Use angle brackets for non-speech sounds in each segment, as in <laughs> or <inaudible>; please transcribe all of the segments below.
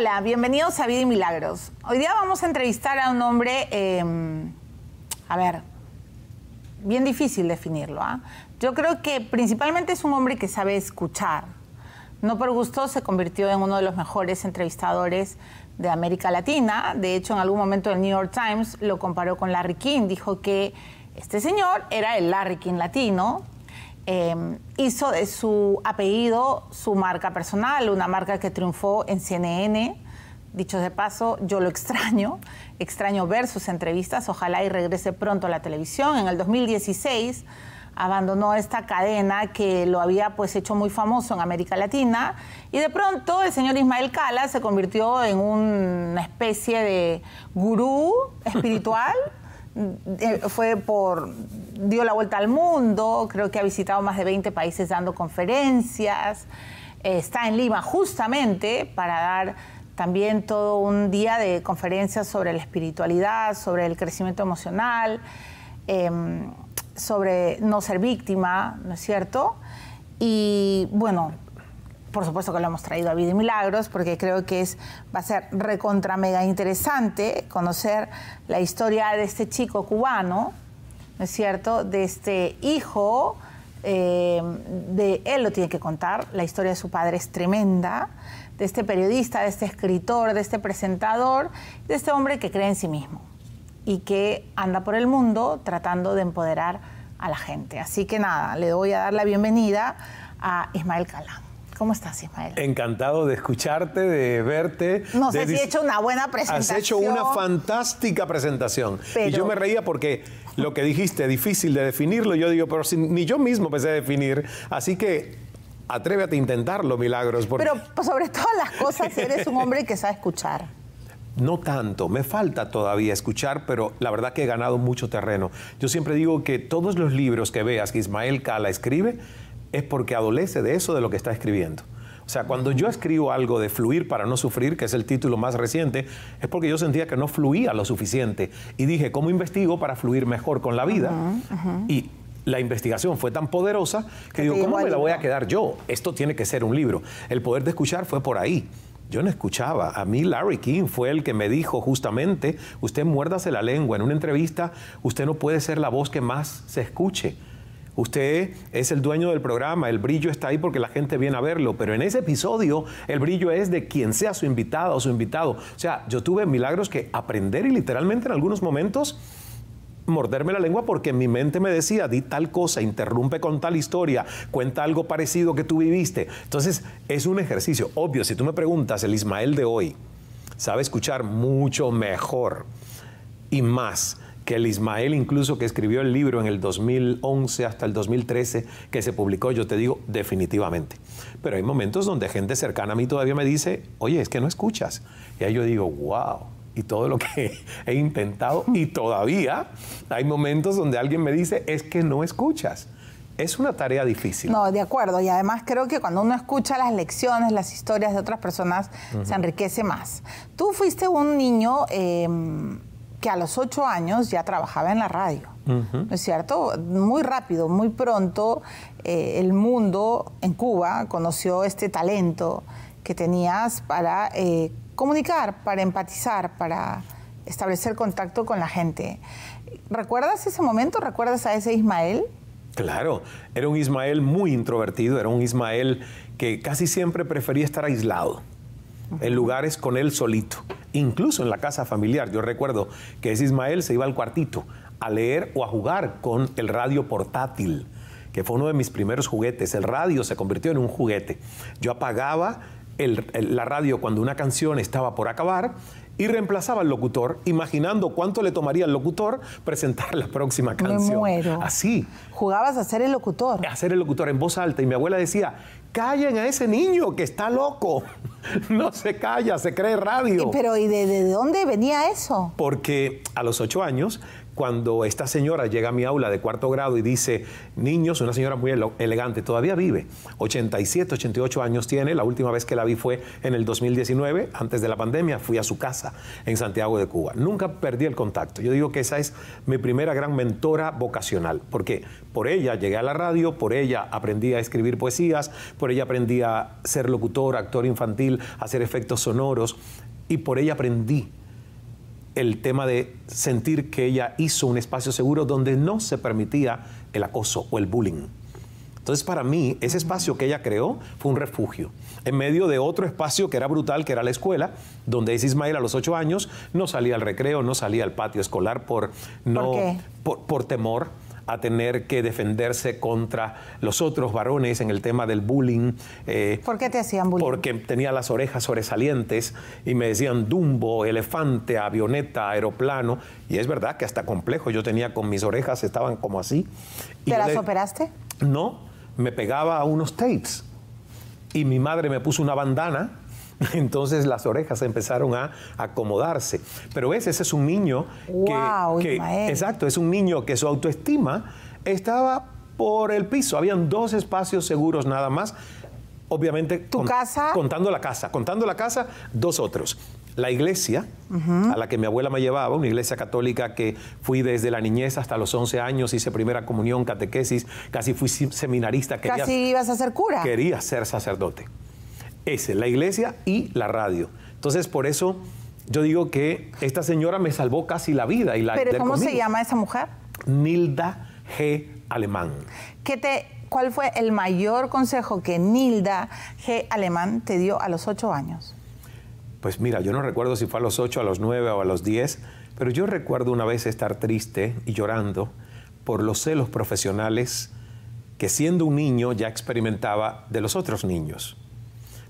Hola, bienvenidos a Vida y Milagros. Hoy día vamos a entrevistar a un hombre, em, a ver, bien difícil definirlo. ¿ah? Yo creo que principalmente es un hombre que sabe escuchar. No por gusto se convirtió en uno de los mejores entrevistadores de América Latina. De hecho, en algún momento el New York Times lo comparó con Larry King. Dijo que este señor era el Larry King latino, Em, hizo de su apellido su marca personal, una marca que triunfó en CNN. Dicho de paso, yo lo extraño, <laughs> extraño ver sus entrevistas, ojalá y regrese pronto a la televisión. En el 2016 abandonó esta cadena que lo había pues hecho muy famoso en América Latina y de pronto el señor Ismael Cala se convirtió en una especie de gurú espiritual <laughs> Eh, fue por, dio la vuelta al mundo, creo que ha visitado más de 20 países dando conferencias, eh, está en Lima justamente para dar también todo un día de conferencias sobre la espiritualidad, sobre el crecimiento emocional, em, sobre no ser víctima, ¿no es cierto? Y bueno, por supuesto que lo hemos traído a Vida y Milagros, porque creo que es, va a ser recontra mega interesante conocer la historia de este chico cubano, ¿no es cierto? De este hijo, eh, de él lo tiene que contar, la historia de su padre es tremenda, de este periodista, de este escritor, de este presentador, de este hombre que cree en sí mismo y que anda por el mundo tratando de empoderar a la gente. Así que nada, le voy a dar la bienvenida a Ismael Calán. ¿Cómo estás, Ismael? Encantado de escucharte, de verte. No sé si he hecho una buena presentación. Has hecho una fantástica presentación. Y yo me reía porque lo que dijiste, difícil de definirlo, yo digo, pero ni yo mismo pensé definir. Así que atrévete a intentarlo, Milagros. Pero pues, sobre todas las cosas, eres un hombre que sabe escuchar. <laughs> No tanto, me falta todavía escuchar, pero la verdad que he ganado mucho terreno. Yo siempre digo que todos los libros que veas que Ismael Cala escribe, es porque adolece de eso de lo que está escribiendo. O sea, cuando yo escribo algo de fluir para no sufrir, que es el título más reciente, es porque yo sentía que no fluía lo suficiente. Y dije, ¿cómo investigo para fluir mejor con la vida? Y la investigación fue tan poderosa que digo, ¿cómo me la voy a quedar yo? Esto tiene que ser un libro. El poder de escuchar fue por ahí. Yo no escuchaba. A mí Larry King fue el que me dijo justamente, usted muérdase la lengua. En una entrevista, usted no puede ser la voz que más se escuche Usted es el dueño del programa, el brillo está ahí porque la gente viene a verlo, pero en ese episodio el brillo es de quien sea su invitada o su invitado. O sea, yo tuve milagros que aprender y literalmente en algunos momentos morderme la lengua porque mi mente me decía, di tal cosa, interrumpe con tal historia, cuenta algo parecido que tú viviste. Entonces, es un ejercicio. Obvio, si tú me preguntas, el Ismael de hoy sabe escuchar mucho mejor y más que el Ismael incluso que escribió el libro en el 2011 hasta el 2013 que se publicó, yo te digo definitivamente. Pero hay momentos donde gente cercana a mí todavía me dice, oye, es que no escuchas. Y ahí yo digo, wow. Y todo lo que <laughs> he intentado y todavía hay momentos donde alguien me dice, es que no escuchas es una tarea difícil. No, de acuerdo. Y además creo que cuando uno escucha las lecciones, las historias de otras personas, se enriquece más. Tú fuiste un niño em, que a los ocho años ya trabajaba en la radio. ¿No es cierto? Muy rápido, muy pronto, eh, el mundo en Cuba conoció este talento que tenías para eh, comunicar, para empatizar, para establecer contacto con la gente. ¿Recuerdas ese momento? ¿Recuerdas a ese Ismael? Claro, era un Ismael muy introvertido, era un Ismael que casi siempre prefería estar aislado en lugares con él solito, incluso en la casa familiar. Yo recuerdo que ese Ismael se iba al cuartito a leer o a jugar con el radio portátil, que fue uno de mis primeros juguetes. El radio se convirtió en un juguete. Yo apagaba la radio cuando una canción estaba por acabar y reemplazaba al locutor, imaginando cuánto le tomaría al locutor presentar la próxima canción. Me muero. Así. Jugabas a ser el locutor. A ser el locutor en voz alta. Y mi abuela decía, callen a ese niño que está loco. <laughs> No se calla, se cree radio. pero ¿y de, dónde venía eso? Porque a los ocho años cuando esta señora llega a mi aula de cuarto grado y dice, niños, una señora muy elegante, todavía vive, 87, 88 años tiene, la última vez que la vi fue en el 2019, antes de la pandemia, fui a su casa en Santiago de Cuba. Nunca perdí el contacto. Yo digo que esa es mi primera gran mentora vocacional, porque por ella llegué a la radio, por ella aprendí a escribir poesías, por ella aprendí a ser locutor, actor infantil, hacer efectos sonoros, y por ella aprendí el tema de sentir que ella hizo un espacio seguro donde no se permitía el acoso o el bullying. Entonces, para mí, ese espacio que ella creó fue un refugio. En medio de otro espacio que era brutal, que era la escuela, donde ese Ismael a los ocho años no salía al recreo, no salía al patio escolar por, por temor a tener que defenderse contra los otros varones en el tema del bullying. Eh, ¿Por qué te hacían bullying? Porque tenía las orejas sobresalientes y me decían Dumbo, elefante, avioneta, aeroplano. Y es verdad que hasta complejo yo tenía con mis orejas, estaban como así. ¿Te las operaste? No, me pegaba a unos tapes. Y mi madre me puso una bandana <laughs> Entonces las orejas empezaron a acomodarse. Pero ese, ese es un niño que, exacto, es un niño que su autoestima estaba por el piso. Habían dos espacios seguros nada más. Obviamente, contando la casa, contando la casa, dos otros. La iglesia a la que mi abuela me llevaba, una iglesia católica que fui desde la niñez hasta los 11 años, hice primera comunión, catequesis, casi fui seminarista. ¿Casi ibas a ser cura? Quería ser sacerdote ese, la iglesia y la radio. Entonces, por eso yo digo que esta señora me salvó casi la vida. Y la, ¿Pero cómo se llama esa mujer? Nilda G. Alemán. ¿Qué te, ¿Cuál fue el mayor consejo que Nilda G. Alemán te dio a los ocho años? Pues mira, yo no recuerdo si fue a los ocho, a los nueve o a los diez, pero yo recuerdo una vez estar triste y llorando por los celos profesionales que siendo un niño ya experimentaba de los otros niños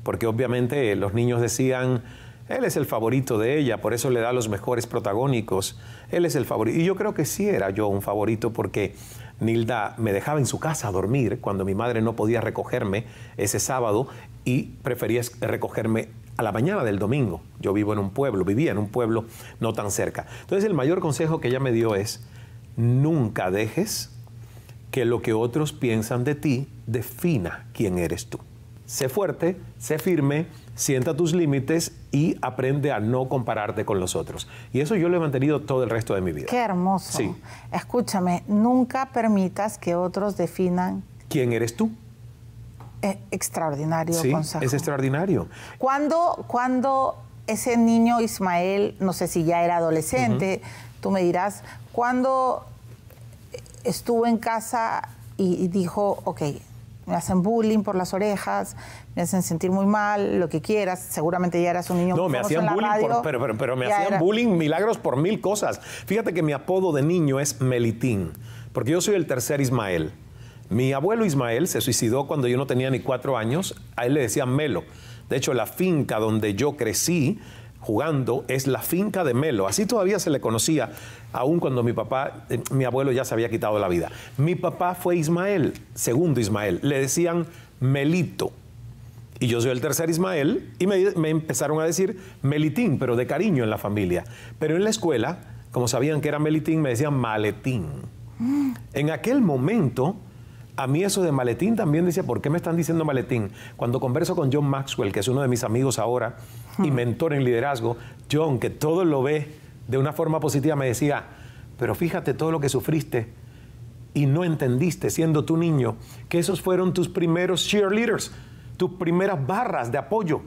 porque obviamente los niños decían, él es el favorito de ella, por eso le da los mejores protagónicos, él es el favorito. Y yo creo que sí era yo un favorito porque Nilda me dejaba en su casa a dormir cuando mi madre no podía recogerme ese sábado y prefería recogerme a la mañana del domingo. Yo vivo en un pueblo, vivía en un pueblo no tan cerca. Entonces el mayor consejo que ella me dio es, nunca dejes que lo que otros piensan de ti defina quién eres tú sé fuerte, sé firme, sienta tus límites y aprende a no compararte con los otros. Y eso yo lo he mantenido todo el resto de mi vida. Qué hermoso. Sí. Escúchame, nunca permitas que otros definan quién eres tú. Es eh, extraordinario sí, Es extraordinario. Cuando, cuando ese niño Ismael, no sé si ya era adolescente, tú me dirás, cuando estuvo en casa y, y dijo, ok, me hacen bullying por las orejas, me hacen sentir muy mal, lo que quieras. Seguramente ya eras un niño. No, me hacían bullying, pero, me hacían bullying milagros por mil cosas. Fíjate que mi apodo de niño es Melitín, porque yo soy el tercer Ismael. Mi abuelo Ismael se suicidó cuando yo no tenía ni cuatro años. A él le decían Melo. De hecho, la finca donde yo crecí jugando es la finca de Melo. Así todavía se le conocía, aun cuando mi papá, eh, mi abuelo ya se había quitado la vida. Mi papá fue Ismael, segundo Ismael. Le decían Melito. Y yo soy el tercer Ismael y me empezaron a decir Melitín, pero de cariño en la familia. Pero en la escuela, como sabían que era Melitín, me decían Maletín. Mm. En aquel momento a mí eso de maletín también decía, ¿por qué me están diciendo maletín? Cuando converso con John Maxwell, que es uno de mis amigos ahora y hmm. mentor en liderazgo, John, que todo lo ve de una forma positiva, me decía, pero fíjate todo lo que sufriste y no entendiste siendo tu niño, que esos fueron tus primeros cheerleaders, tus primeras barras de apoyo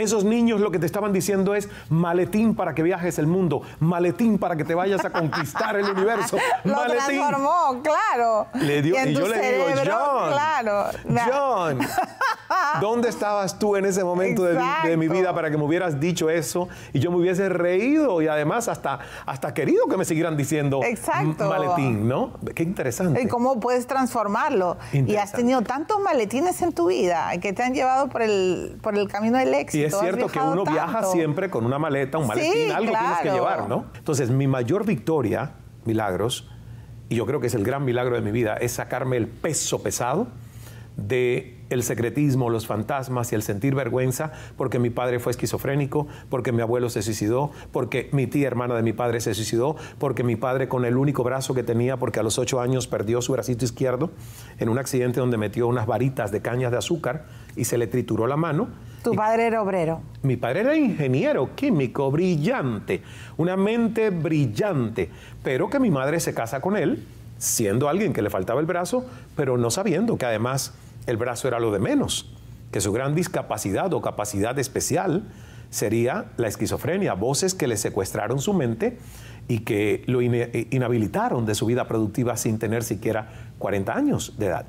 esos niños lo que te estaban diciendo es maletín para que viajes el mundo, maletín para que te vayas a conquistar el universo. <laughs> lo transformó, claro. Le dio, y, yo le digo, John, claro, John, ¿dónde estabas tú en ese momento de, mi vida para que me hubieras dicho eso? Y yo me hubiese reído y además hasta, hasta querido que me siguieran diciendo maletín, ¿no? Qué interesante. Y cómo puedes transformarlo. Y has tenido tantos maletines en tu vida que te han llevado por el, por el camino del éxito. Es cierto que uno viaja siempre con una maleta, un maletín, algo tienes que llevar, ¿no? Entonces, mi mayor victoria, milagros, y yo creo que es el gran milagro de mi vida, es sacarme el peso pesado de el secretismo, los fantasmas y el sentir vergüenza porque mi padre fue esquizofrénico, porque mi abuelo se suicidó, porque mi tía hermana de mi padre se suicidó, porque mi padre con el único brazo que tenía, porque a los ocho años perdió su bracito izquierdo en un accidente donde metió unas varitas de cañas de azúcar y se le trituró la mano tu padre era obrero. Mi padre era ingeniero químico, brillante, una mente brillante, pero que mi madre se casa con él, siendo alguien que le faltaba el brazo, pero no sabiendo que además el brazo era lo de menos, que su gran discapacidad o capacidad especial sería la esquizofrenia, voces que le secuestraron su mente y que lo eh, inhabilitaron de su vida productiva sin tener siquiera 40 años de edad.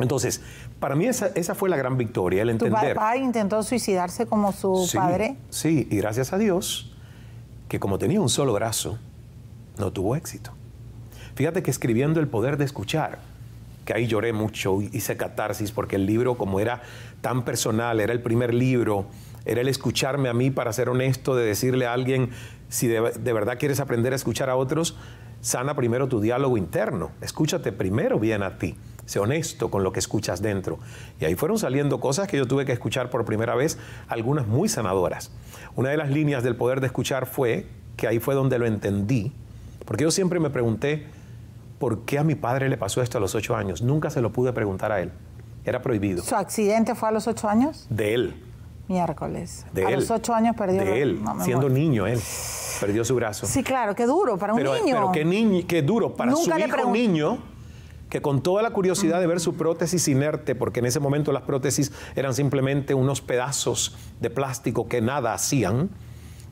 Entonces, para mí esa, fue la gran victoria, el entender. ¿Tu papá intentó suicidarse como su padre? Sí, y gracias a Dios, que como tenía un solo brazo, no tuvo éxito. Fíjate que escribiendo El Poder de Escuchar, que ahí lloré mucho, hice catarsis, porque el libro, como era tan personal, era el primer libro, era el escucharme a mí, para ser honesto, de decirle a alguien, si de verdad quieres aprender a escuchar a otros, sana primero tu diálogo interno, escúchate primero bien a ti ...se honesto con lo que escuchas dentro. Y ahí fueron saliendo cosas que yo tuve que escuchar por primera vez, algunas muy sanadoras. Una de las líneas del poder de escuchar fue que ahí fue donde lo entendí, porque yo siempre me pregunté, ¿por qué a mi padre le pasó esto a los ocho años? Nunca se lo pude preguntar a él. Era prohibido. ¿Su accidente fue a los ocho años? De él. Miércoles. De a los ocho años perdió. De él, siendo niño él. Perdió su brazo. Sí, claro, qué duro para un niño. Pero qué, duro para su hijo niño que con toda la curiosidad de ver su prótesis inerte, porque en ese momento las prótesis eran simplemente unos pedazos de plástico que nada hacían,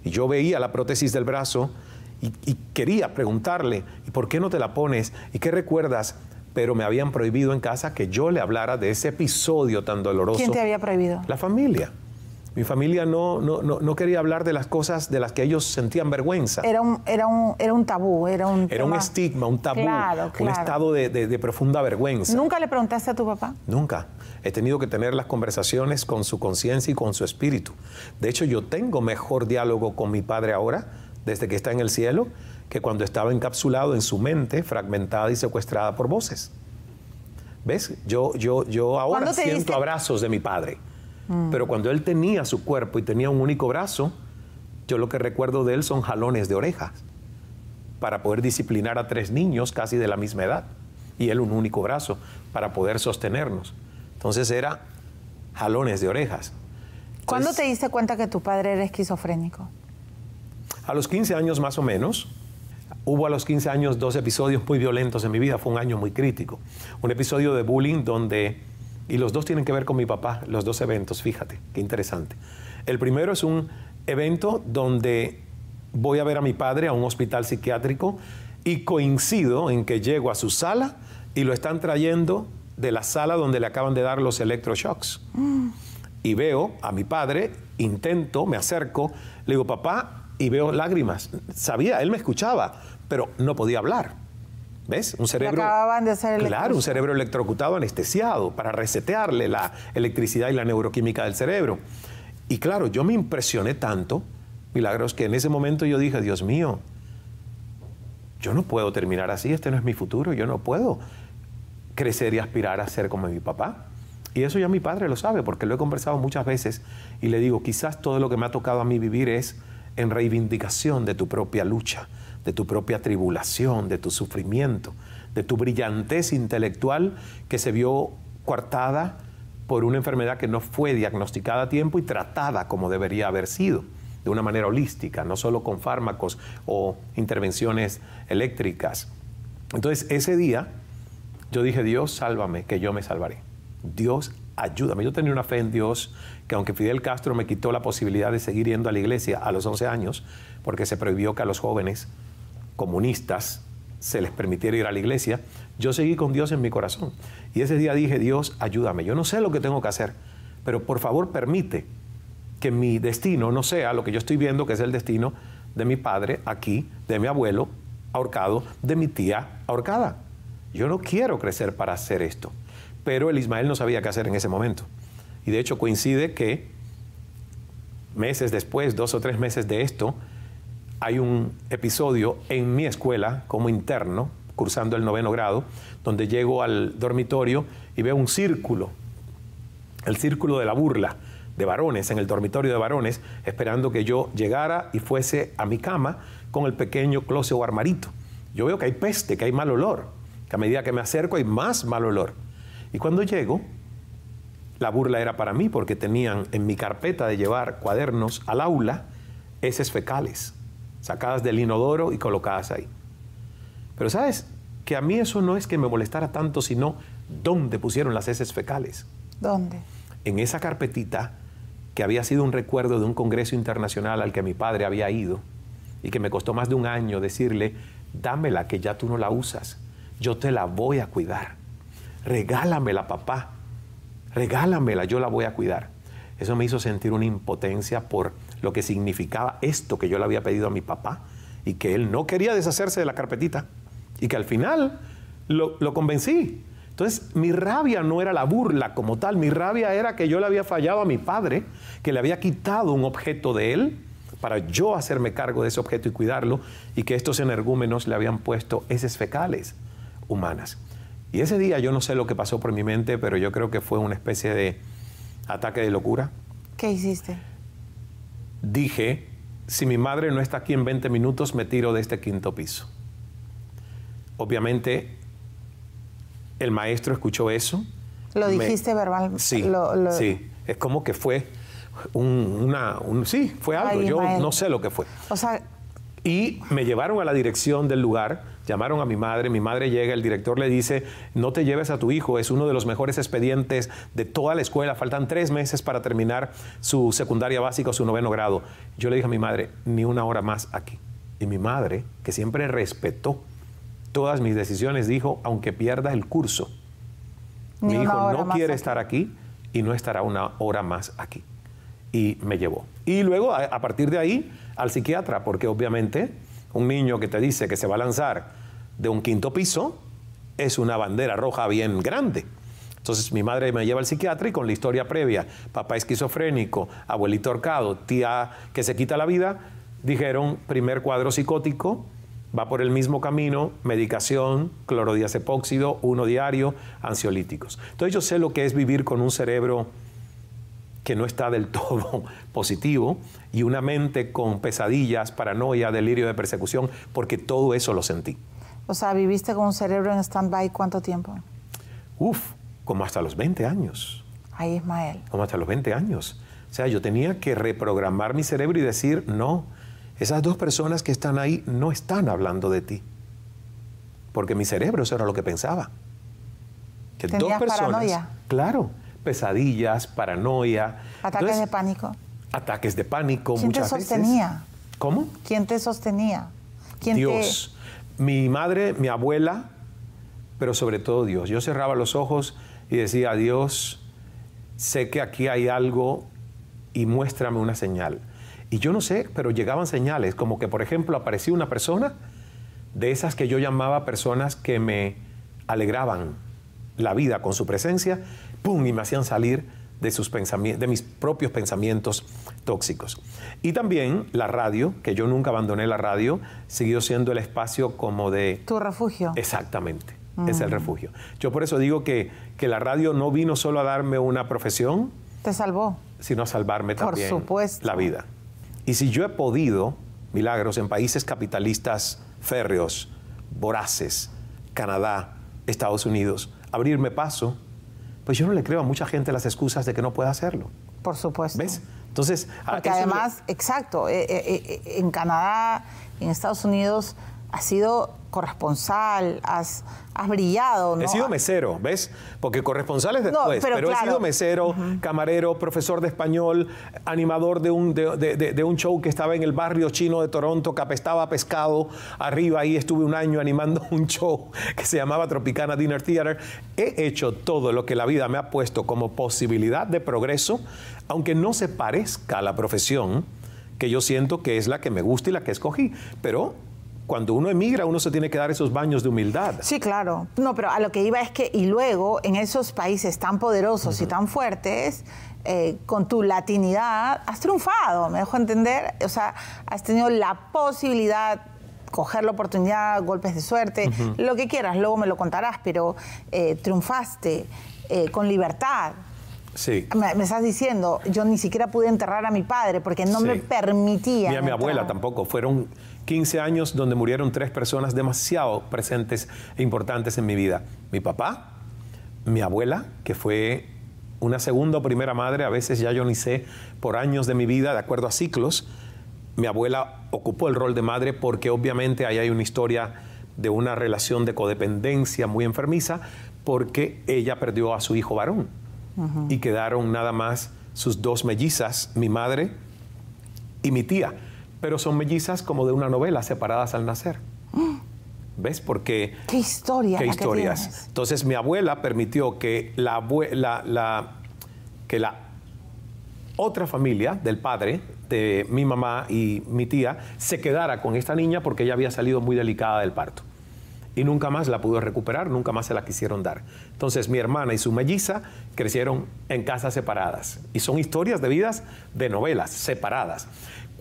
y yo veía la prótesis del brazo y, quería preguntarle, ¿y por qué no te la pones? ¿Y qué recuerdas? pero me habían prohibido en casa que yo le hablara de ese episodio tan doloroso. ¿Quién te había prohibido? La familia. Mi familia no, no, quería hablar de las cosas de las que ellos sentían vergüenza. Era un, era un, era un tabú, era un... Era un estigma, un tabú, un estado de, profunda vergüenza. ¿Nunca le preguntaste a tu papá? Nunca. He tenido que tener las conversaciones con su conciencia y con su espíritu. De hecho, yo tengo mejor diálogo con mi padre ahora, desde que está en el cielo, que cuando estaba encapsulado en su mente, fragmentada y secuestrada por voces. ¿Ves? Yo, yo, yo ahora siento abrazos de mi padre. Mm. Pero cuando él tenía su cuerpo y tenía un único brazo, yo lo que recuerdo de él son jalones de orejas para poder disciplinar a tres niños casi de la misma edad y él un único brazo para poder sostenernos. Entonces era jalones de orejas. ¿Cuándo te diste cuenta que tu padre era esquizofrénico? A los 15 años más o menos. Hubo a los 15 años dos episodios muy violentos en mi vida, fue un año muy crítico. Un episodio de bullying donde y los dos tienen que ver con mi papá, los dos eventos, fíjate, qué interesante. El primero es un evento donde voy a ver a mi padre a un hospital psiquiátrico y coincido en que llego a su sala y lo están trayendo de la sala donde le acaban de dar los electroshocks. Mm. Y veo a mi padre, intento, me acerco, le digo, papá, y veo lágrimas. Sabía, él me escuchaba, pero no podía hablar. ¿Ves? Un cerebro. de electrocutado, anestesiado, para resetearle la electricidad y la neuroquímica del cerebro. Y claro, yo me impresioné tanto, Milagros, que en ese momento yo dije, Dios mío, yo no puedo terminar así, este no es mi futuro, yo no puedo crecer y aspirar a ser como mi papá. Y eso ya mi padre lo sabe, porque lo he conversado muchas veces y le digo, quizás todo lo que me ha tocado a mí vivir es en reivindicación de tu propia lucha, de tu propia tribulación, de tu sufrimiento, de tu brillantez intelectual que se vio coartada por una enfermedad que no fue diagnosticada a tiempo y tratada como debería haber sido, de una manera holística, no solo con fármacos o intervenciones eléctricas. Entonces, ese día yo dije, Dios, sálvame, que yo me salvaré. Dios, ayúdame. Yo tenía una fe en Dios que aunque Fidel Castro me quitó la posibilidad de seguir yendo a la iglesia a los 11 años, porque se prohibió que a los jóvenes comunistas se les permitiera ir a la iglesia, yo seguí con Dios en mi corazón. Y ese día dije, Dios, ayúdame. Yo no sé lo que tengo que hacer, pero por favor permite que mi destino no sea lo que yo estoy viendo, que es el destino de mi padre aquí, de mi abuelo ahorcado, de mi tía ahorcada. Yo no quiero crecer para hacer esto. Pero el Ismael no sabía qué hacer en ese momento. Y de hecho coincide que meses después, dos o tres meses de esto, hay un episodio en mi escuela como interno, cursando el noveno grado, donde llego al dormitorio y veo un círculo, el círculo de la burla, de varones, en el dormitorio de varones, esperando que yo llegara y fuese a mi cama con el pequeño closet o armarito. Yo veo que hay peste, que hay mal olor, que a medida que me acerco hay más mal olor. Y cuando llego, la burla era para mí porque tenían en mi carpeta de llevar cuadernos al aula heces fecales sacadas del inodoro y colocadas ahí. Pero sabes que a mí eso no es que me molestara tanto, sino dónde pusieron las heces fecales. ¿Dónde? En esa carpetita que había sido un recuerdo de un congreso internacional al que mi padre había ido y que me costó más de un año decirle, dámela que ya tú no la usas, yo te la voy a cuidar, regálamela papá, regálamela, yo la voy a cuidar. Eso me hizo sentir una impotencia por lo que significaba esto que yo le había pedido a mi papá y que él no quería deshacerse de la carpetita y que al final lo, convencí. Entonces, mi rabia no era la burla como tal, mi rabia era que yo le había fallado a mi padre, que le había quitado un objeto de él para yo hacerme cargo de ese objeto y cuidarlo, y que estos energúmenos le habían puesto heces fecales humanas. Y ese día yo no sé lo que pasó por mi mente, pero yo creo que fue una especie de ataque de locura. ¿Qué hiciste? dije, si mi madre no está aquí en 20 minutos, me tiro de este quinto piso. Obviamente, el maestro escuchó eso. ¿Lo dijiste verbal? Sí, sí. Es como que fue una... sí, fue algo. Yo no sé lo que fue. Y me llevaron a la dirección del lugar Llamaron a mi madre, mi madre llega, el director le dice, no te lleves a tu hijo, es uno de los mejores expedientes de toda la escuela, faltan tres meses para terminar su secundaria básica o su noveno grado. Yo le dije a mi madre, ni una hora más aquí. Y mi madre, que siempre respetó todas mis decisiones, dijo, aunque pierdas el curso, mi hijo no quiere estar aquí y no estará una hora más aquí. Y me llevó. Y luego, a partir de ahí, al psiquiatra, porque obviamente un niño que te dice que se va a lanzar de un quinto piso es una bandera roja bien grande. Entonces mi madre me lleva al psiquiatra y con la historia previa, papá esquizofrénico, abuelito ahorcado, tía que se quita la vida, dijeron primer cuadro psicótico, va por el mismo camino, medicación, epóxido, uno diario, ansiolíticos. Entonces yo sé lo que es vivir con un cerebro que no está del <laughs> todo positivo y una mente con pesadillas, paranoia, delirio de persecución, porque todo eso lo sentí. O sea, ¿viviste con un cerebro en stand-by cuánto tiempo? Uf, como hasta los 20 años. Ahí, Ismael. Como hasta los 20 años. O sea, yo tenía que reprogramar mi cerebro y decir, no, esas dos personas que están ahí no están hablando de ti. Porque mi cerebro eso era lo que pensaba. Que dos personas. Paranoia? Claro pesadillas, paranoia. Ataques de pánico. Ataques de pánico ¿Quién te sostenía? ¿Cómo? ¿Quién te sostenía? Dios. Mi madre, mi abuela, pero sobre todo Dios. Yo cerraba los ojos y decía, Dios, sé que aquí hay algo y muéstrame una señal. Y yo no sé, pero llegaban señales, como que por ejemplo aparecía una persona de esas que yo llamaba personas que me alegraban la vida con su presencia ¡pum! y me hacían salir de, sus de mis propios pensamientos tóxicos. Y también la radio, que yo nunca abandoné la radio, siguió siendo el espacio como de... Tu refugio. Exactamente, mm. es el refugio. Yo por eso digo que, que la radio no vino solo a darme una profesión. Te salvó. Sino a salvarme también la vida. Y si yo he podido, milagros, en países capitalistas férreos, voraces, Canadá, Estados Unidos, abrirme paso, pues yo no le creo a mucha gente las excusas de que no pueda hacerlo. Por supuesto. ¿Ves? Entonces, Porque además, exacto, eh, eh, eh, en Canadá, en Estados Unidos, ha sido corresponsal, has, has brillado. He sido mesero, ¿ves? Porque corresponsal es después, no, pero, he sido mesero, camarero, profesor de español, animador de un, de, de, un show que estaba en el barrio chino de Toronto, capestaba pescado arriba, ahí estuve un año animando <laughs> un show que se llamaba Tropicana Dinner Theater. He hecho todo lo que la vida me ha puesto como posibilidad de progreso, aunque no se parezca a la profesión que yo siento que es la que me gusta y la que escogí, pero cuando uno emigra, uno se tiene que dar esos baños de humildad. Sí, claro. No, pero a lo que iba es que, y luego, en esos países tan poderosos y tan fuertes, eh, con tu latinidad, has triunfado, me dejo entender. O sea, has tenido la posibilidad coger la oportunidad, golpes de suerte, lo que quieras, luego me lo contarás, pero eh, triunfaste eh, con libertad. Sí. Me, estás diciendo, yo ni siquiera pude enterrar a mi padre porque no me permitía. Ni a mi abuela tampoco, fueron 15 años donde murieron tres personas demasiado presentes e importantes en mi vida. Mi papá, mi abuela, que fue una segunda o primera madre, a veces ya yo ni sé, por años de mi vida, de acuerdo a ciclos, mi abuela ocupó el rol de madre porque obviamente ahí hay una historia de una relación de codependencia muy enfermiza, porque ella perdió a su hijo varón y quedaron nada más sus dos mellizas, mi madre y mi tía pero son mellizas como de una novela, separadas al nacer. Mm. ¿Ves? Porque... ¿Qué historia? ¿Qué historias? Entonces mi abuela permitió que la, la, que la otra familia del padre, de mi mamá y mi tía, se quedara con esta niña porque ella había salido muy delicada del parto. Y nunca más la pudo recuperar, nunca más se la quisieron dar. Entonces mi hermana y su melliza crecieron en casas separadas. Y son historias de vidas de novelas separadas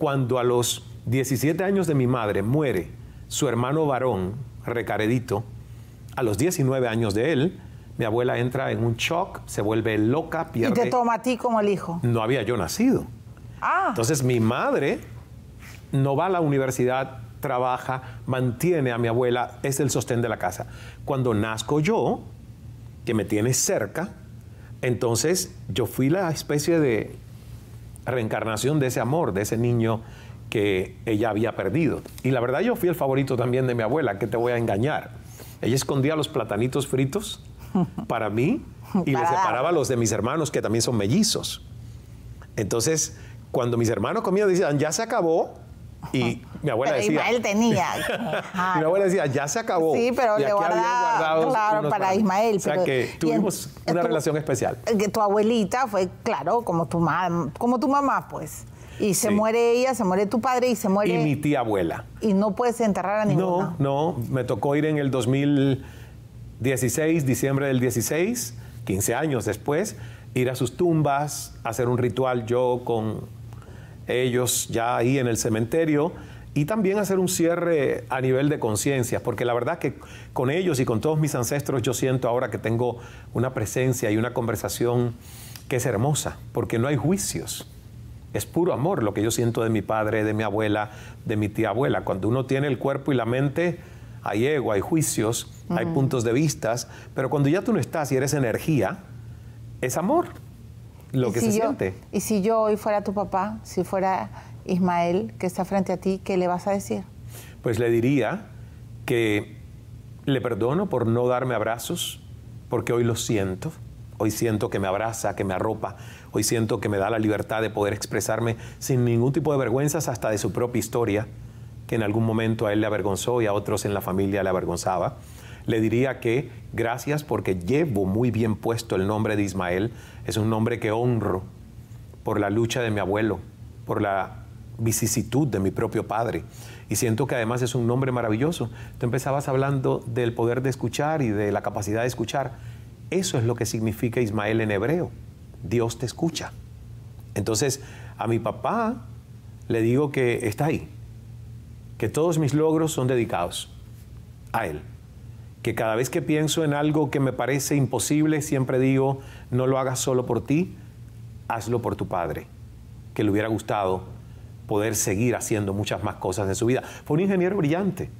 cuando a los 17 años de mi madre muere su hermano varón, Recaredito, a los 19 años de él, mi abuela entra en un shock, se vuelve loca, pierde... ¿Y te toma a ti como el hijo? No había yo nacido. Ah. Entonces mi madre no va a la universidad, trabaja, mantiene a mi abuela, es el sostén de la casa. Cuando nazco yo, que me tiene cerca, entonces yo fui la especie de reencarnación de ese amor, de ese niño que ella había perdido. Y la verdad yo fui el favorito también de mi abuela, que te voy a engañar. Ella escondía los platanitos fritos <laughs> para mí y le separaba los de mis hermanos, que también son mellizos. Entonces, cuando mis hermanos comían, decían, ya se acabó, y mi abuela Ismael tenía. <laughs> mi abuela decía, ya se acabó. Sí, pero le guardaba. Claro, para Ismael. o sea que tuvimos una relación especial. Eh, que tu abuelita fue, claro, como tu, ma, como tu mamá, pues. Y se muere ella, se muere tu padre y se muere. Y mi tía abuela. Y no puedes enterrar a ninguna. No, no. Me tocó ir en el 2016, diciembre del 16, 15 años después, ir a sus tumbas, hacer un ritual yo con ellos ya ahí en el cementerio y también hacer un cierre a nivel de conciencia. porque la verdad que con ellos y con todos mis ancestros yo siento ahora que tengo una presencia y una conversación que es hermosa, porque no hay juicios. Es puro amor lo que yo siento de mi padre, de mi abuela, de mi tía abuela. Cuando uno tiene el cuerpo y la mente, hay ego, hay juicios, hay puntos de vistas, pero cuando ya tú no estás y eres energía, es amor lo que se siente. Y si yo hoy fuera tu papá, si fuera Ismael, que está frente a ti, ¿qué le vas a decir? Pues le diría que le perdono por no darme abrazos, porque hoy lo siento. Hoy siento que me abraza, que me arropa. Hoy siento que me da la libertad de poder expresarme sin ningún tipo de vergüenzas, hasta de su propia historia, que en algún momento a él le avergonzó y a otros en la familia le avergonzaba le diría que gracias porque llevo muy bien puesto el nombre de Ismael. Es un nombre que honro por la lucha de mi abuelo, por la vicisitud de mi propio padre. Y siento que además es un nombre maravilloso. Tú empezabas hablando del poder de escuchar y de la capacidad de escuchar. Eso es lo que significa Ismael en hebreo. Dios te escucha. Entonces, a mi papá le digo que está ahí, que todos mis logros son dedicados a él que cada vez que pienso en algo que me parece imposible, siempre digo, no lo hagas solo por ti, hazlo por tu padre, que le hubiera gustado poder seguir haciendo muchas más cosas en su vida. Fue un ingeniero brillante,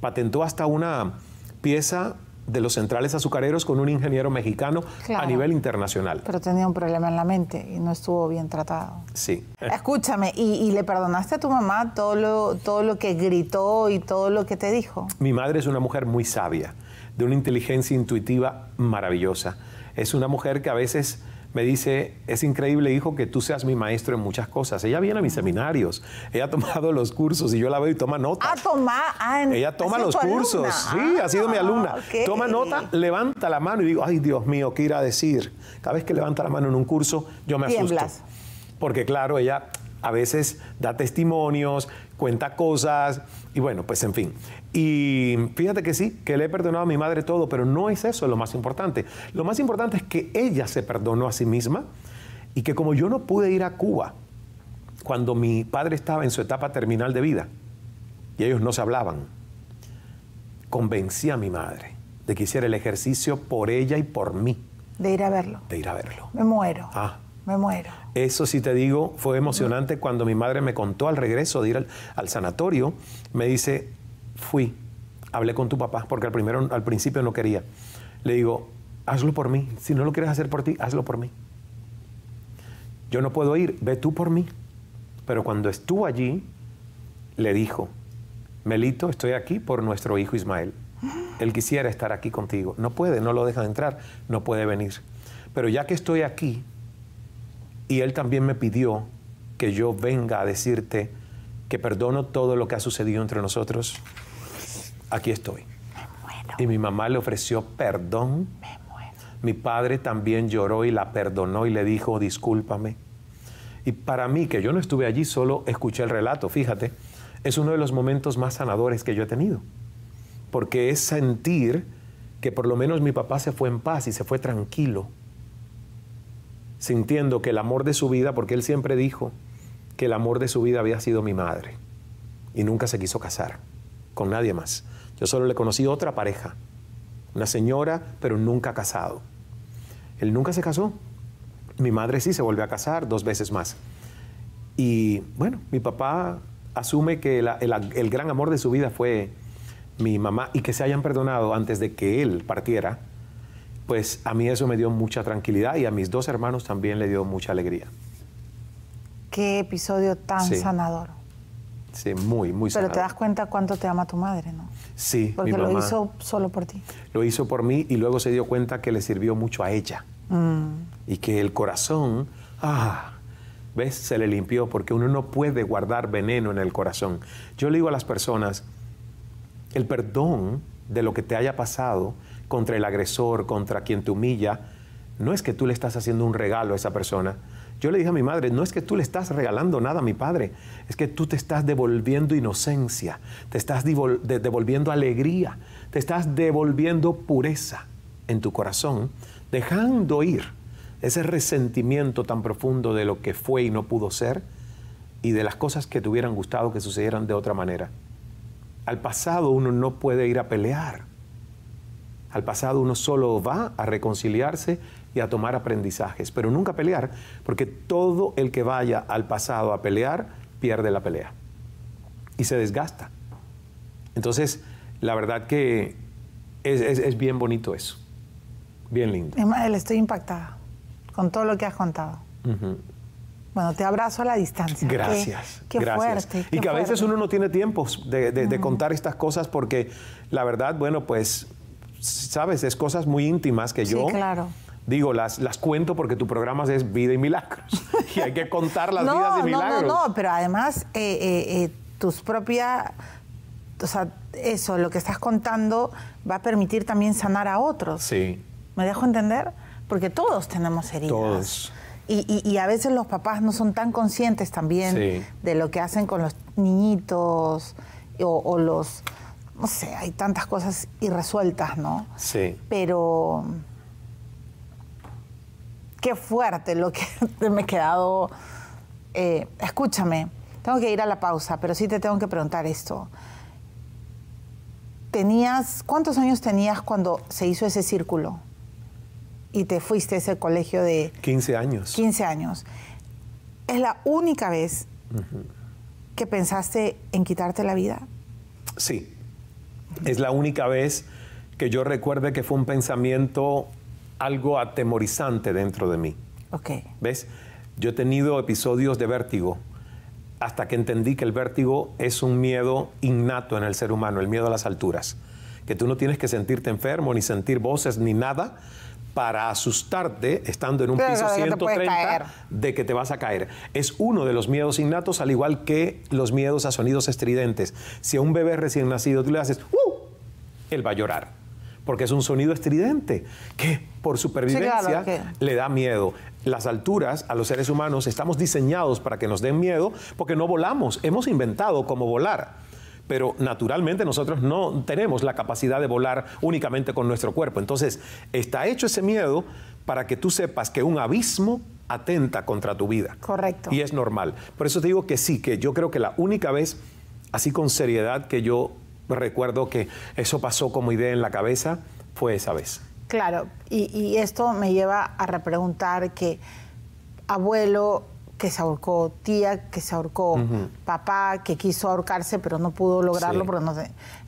patentó hasta una pieza de los centrales azucareros con un ingeniero mexicano a nivel internacional. Pero tenía un problema en la mente y no estuvo bien tratado. Sí. <laughs> Escúchame, ¿y, le perdonaste a tu mamá todo todo lo que gritó y todo lo que te dijo? Mi madre es una mujer muy sabia de una inteligencia intuitiva maravillosa. Es una mujer que a veces me dice, es increíble, hijo, que tú seas mi maestro en muchas cosas. Ella viene a mis seminarios, ella ha tomado los cursos y yo la veo y toma nota. Ah, toma, ah, ella toma los cursos, sí, ha sido mi ah, alumna. Toma nota, levanta la mano y digo, ay, Dios mío, ¿qué irá a decir? Cada vez que levanta la mano en un curso, yo me asusto. Porque claro, ella a veces da testimonios, cuenta cosas y bueno, pues en fin. Y fíjate que sí, que le he perdonado a mi madre todo, pero no es eso lo más importante. Lo más importante es que ella se perdonó a sí misma y que como yo no pude ir a Cuba cuando mi padre estaba en su etapa terminal de vida y ellos no se hablaban, convencí a mi madre de que hiciera el ejercicio por ella y por mí. De ir a verlo. De ir a verlo. Me muero. Ah. Me muero. Eso sí te digo, fue emocionante mm. cuando mi madre me contó al regreso de ir al, al sanatorio, me dice, fui, hablé con tu papá, porque al, primero, al principio no quería. Le digo, hazlo por mí. Si no lo quieres hacer por ti, hazlo por mí. Yo no puedo ir, ve tú por mí. Pero cuando estuvo allí, le dijo, Melito, estoy aquí por nuestro hijo Ismael. Él quisiera estar aquí contigo. No puede, no lo dejan entrar, no puede venir. Pero ya que estoy aquí, y él también me pidió que yo venga a decirte que perdono todo lo que ha sucedido entre nosotros, aquí estoy. Y mi mamá le ofreció perdón. Mi padre también lloró y la perdonó y le dijo, discúlpame. Y para mí, que yo no estuve allí, solo escuché el relato, fíjate, es uno de los momentos más sanadores que yo he tenido. Porque es sentir que por lo menos mi papá se fue en paz y se fue tranquilo. Sintiendo que el amor de su vida, porque él siempre dijo que el amor de su vida había sido mi madre. Y nunca se quiso casar con nadie más. Yo solo le conocí otra pareja, una señora, pero nunca casado. Él nunca se casó. Mi madre sí se volvió a casar dos veces más. Y bueno, mi papá asume que el, gran amor de su vida fue mi mamá y que se hayan perdonado antes de que él partiera, pues a mí eso me dio mucha tranquilidad y a mis dos hermanos también le dio mucha alegría. Qué episodio tan sanador. Sí, muy, muy sanador. Pero te das cuenta cuánto te ama tu madre, ¿no? Sí, Porque lo hizo solo por ti. Lo hizo por mí y luego se dio cuenta que le sirvió mucho a ella. Mm. Y que el corazón, ah, ¿ves? Se le limpió porque uno no puede guardar veneno en el corazón. Yo le digo a las personas, el perdón de lo que te haya pasado contra el agresor, contra quien te humilla, no es que tú le estás haciendo un regalo a esa persona, yo le dije a mi madre, no es que tú le estás regalando nada a mi padre, es que tú te estás devolviendo inocencia, te estás devolviendo alegría, te estás devolviendo pureza en tu corazón, dejando ir ese resentimiento tan profundo de lo que fue y no pudo ser y de las cosas que te hubieran gustado que sucedieran de otra manera. Al pasado uno no puede ir a pelear. Al pasado uno solo va a reconciliarse y a tomar aprendizajes, pero nunca pelear, porque todo el que vaya al pasado a pelear pierde la pelea y se desgasta. Entonces, la verdad que es, es, bien bonito eso, bien lindo. le estoy impactada con todo lo que has contado. Bueno, te abrazo a la distancia. Gracias. Qué, gracias. fuerte. y que a veces uno no tiene tiempo de, contar estas cosas porque la verdad, bueno, pues, sabes, es cosas muy íntimas que sí, yo... Claro Digo, las, las cuento porque tu programa es Vida y Milagros. Y hay que contar las <laughs> vidas y milagros. No, no, no, pero además eh, eh, eh, tus propias... O sea, eso, lo que estás contando va a permitir también sanar a otros. Sí. ¿Me dejo entender? Porque todos tenemos heridas. Todos. Y, y, a veces los papás no son tan conscientes también de lo que hacen con los niñitos o, o los... No sé, hay tantas cosas irresueltas, ¿no? Sí. Pero qué fuerte lo que <laughs> me he quedado. Eh, escúchame, tengo que ir a la pausa, pero sí te tengo que preguntar esto. Tenías, ¿cuántos años tenías cuando se hizo ese círculo? Y te fuiste a ese colegio de... 15 años. 15 años. Es la única vez que pensaste en quitarte la vida. Sí, es la única vez que yo recuerde que fue un pensamiento algo atemorizante dentro de mí. Ok. ¿Ves? Yo he tenido episodios de vértigo hasta que entendí que el vértigo es un miedo innato en el ser humano, el miedo a las alturas. Que tú no tienes que sentirte enfermo, ni sentir voces, ni nada para asustarte estando en un piso 130 de que te vas a caer. Es uno de los miedos innatos, al igual que los miedos a sonidos estridentes. Si a un bebé recién nacido tú le haces, ¡uh! Él va a llorar porque es un sonido estridente que por supervivencia le da miedo. Las alturas a los seres humanos estamos diseñados para que nos den miedo porque no volamos, hemos inventado cómo volar pero naturalmente nosotros no tenemos la capacidad de volar únicamente con nuestro cuerpo. Entonces, está hecho ese miedo para que tú sepas que un abismo atenta contra tu vida. Correcto. Y es normal. Por eso te digo que sí, que yo creo que la única vez, así con seriedad, que yo recuerdo que eso pasó como idea en la cabeza, fue esa vez. Claro, y, esto me lleva a repreguntar que abuelo que se ahorcó, tía que se ahorcó, papá que quiso ahorcarse pero no pudo lograrlo.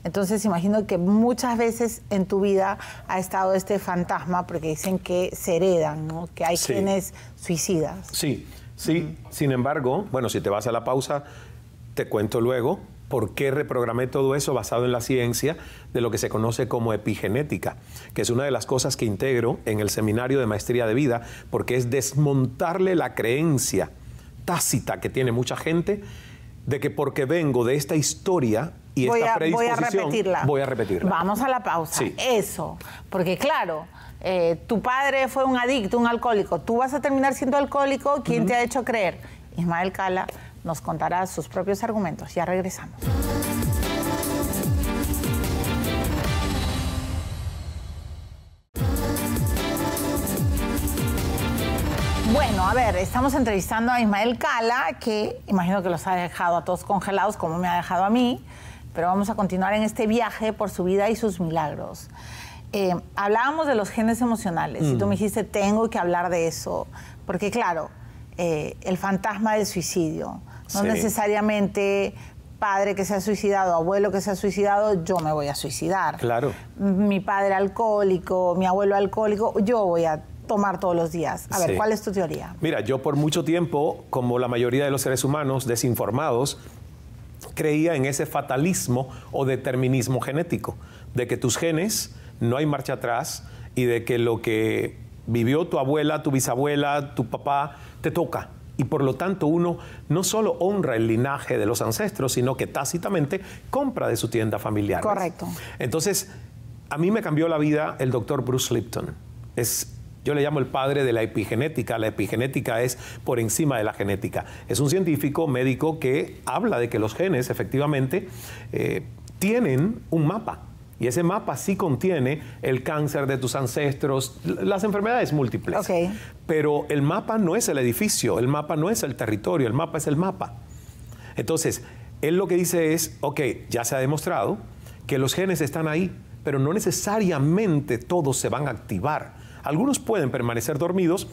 Entonces imagino que muchas veces en tu vida ha estado este fantasma porque dicen que se heredan, que hay quienes suicidas. Sí, sí. Sin embargo, bueno, si te vas a la pausa, te cuento luego por qué reprogramé todo eso basado en la ciencia de lo que se conoce como epigenética, que es una de las cosas que integro en el seminario de maestría de vida, porque es desmontarle la creencia tácita que tiene mucha gente de que porque vengo de esta historia y voy esta a, predisposición, voy a repetirla. Vamos a la pausa. Eso, porque claro, eh, tu padre fue un adicto, un alcohólico. Tú vas a terminar siendo alcohólico. ¿Quién te ha hecho creer? Ismael Cala nos contará sus propios argumentos. Ya regresamos. Bueno, a ver, estamos entrevistando a Ismael Cala, que imagino que los ha dejado a todos congelados como me ha dejado a mí, pero vamos a continuar en este viaje por su vida y sus milagros. Eh, hablábamos de los genes emocionales y tú mm. me dijiste, tengo que hablar de eso, porque claro, eh, el fantasma del suicidio, no necesariamente padre que se ha suicidado, abuelo que se ha suicidado, yo me voy a suicidar. Claro. Mi padre alcohólico, mi abuelo alcohólico, yo voy a tomar todos los días. A ver, ¿cuál es tu teoría? Mira, yo por mucho tiempo, como la mayoría de los seres humanos desinformados, creía en ese fatalismo o determinismo genético, de que tus genes no hay marcha atrás y de que lo que vivió tu abuela, tu bisabuela, tu papá, te toca y por lo tanto uno no solo honra el linaje de los ancestros, sino que tácitamente compra de su tienda familiar. Correcto. Entonces, a mí me cambió la vida el doctor Bruce Lipton. Es yo le llamo el padre de la epigenética. La epigenética es por encima de la genética. Es un científico médico que habla de que los genes efectivamente eh, tienen un mapa y ese mapa sí contiene el cáncer de tus ancestros, las enfermedades múltiples. Pero el mapa no es el edificio, el mapa no es el territorio, el mapa es el mapa. Entonces, él lo que dice es, ok, ya se ha demostrado que los genes están ahí, pero no necesariamente todos se van a activar. Algunos pueden permanecer dormidos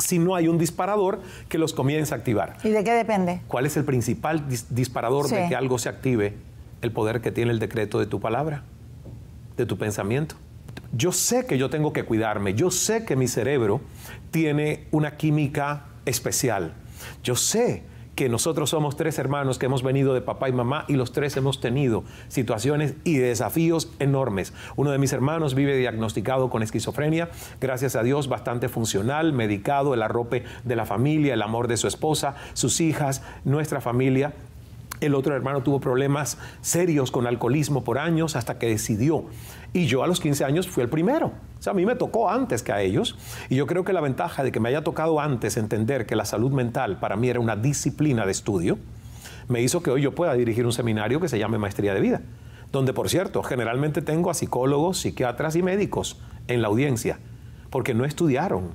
si no hay un disparador que los comience a activar. ¿Y de qué depende? ¿Cuál es el principal disparador de que algo se active? El poder que tiene el decreto de tu palabra de tu pensamiento. Yo sé que yo tengo que cuidarme, yo sé que mi cerebro tiene una química especial, yo sé que nosotros somos tres hermanos que hemos venido de papá y mamá y los tres hemos tenido situaciones y desafíos enormes. Uno de mis hermanos vive diagnosticado con esquizofrenia, gracias a Dios bastante funcional, medicado, el arrope de la familia, el amor de su esposa, sus hijas, nuestra familia, el otro hermano tuvo problemas serios con alcoholismo por años hasta que decidió. Y yo a los 15 años fui el primero. O sea, a mí me tocó antes que a ellos. Y yo creo que la ventaja de que me haya tocado antes entender que la salud mental para mí era una disciplina de estudio, me hizo que hoy yo pueda dirigir un seminario que se llame Maestría de Vida. Donde, por cierto, generalmente tengo a psicólogos, psiquiatras y médicos en la audiencia. Porque no estudiaron.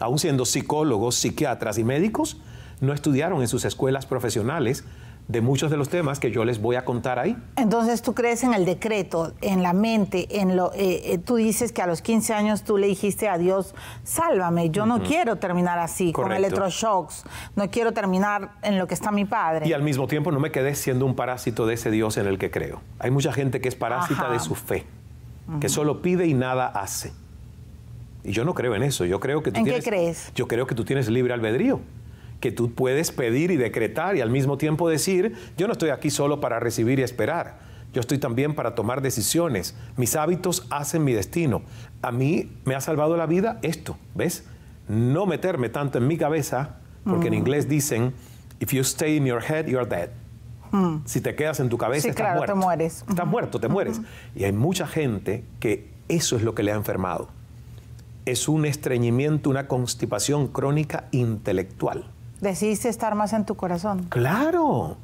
Aún siendo psicólogos, psiquiatras y médicos, no estudiaron en sus escuelas profesionales de muchos de los temas que yo les voy a contar ahí. Entonces tú crees en el decreto, en la mente, en lo eh, eh, tú dices que a los 15 años tú le dijiste a Dios, sálvame, yo no quiero terminar así, con electroshocks, no quiero terminar en lo que está mi padre. Y al mismo tiempo no me quedé siendo un parásito de ese Dios en el que creo. Hay mucha gente que es parásita de su fe, que solo pide y nada hace. Y yo no creo en eso, yo creo que tú ¿En qué crees? Yo creo que tú tienes libre albedrío que tú puedes pedir y decretar y al mismo tiempo decir, yo no estoy aquí solo para recibir y esperar. Yo estoy también para tomar decisiones. Mis hábitos hacen mi destino. A mí me ha salvado la vida esto, ¿ves? No meterme tanto en mi cabeza, porque en mm. inglés dicen, if you stay in your head, you're dead. Mm. Si te quedas en tu cabeza, estás muerto. te mueres. Estás muerto, te mueres. Y hay mucha gente que eso es lo que le ha enfermado. Es un estreñimiento, una constipación crónica intelectual. Decidiste estar más en tu corazón. Claro,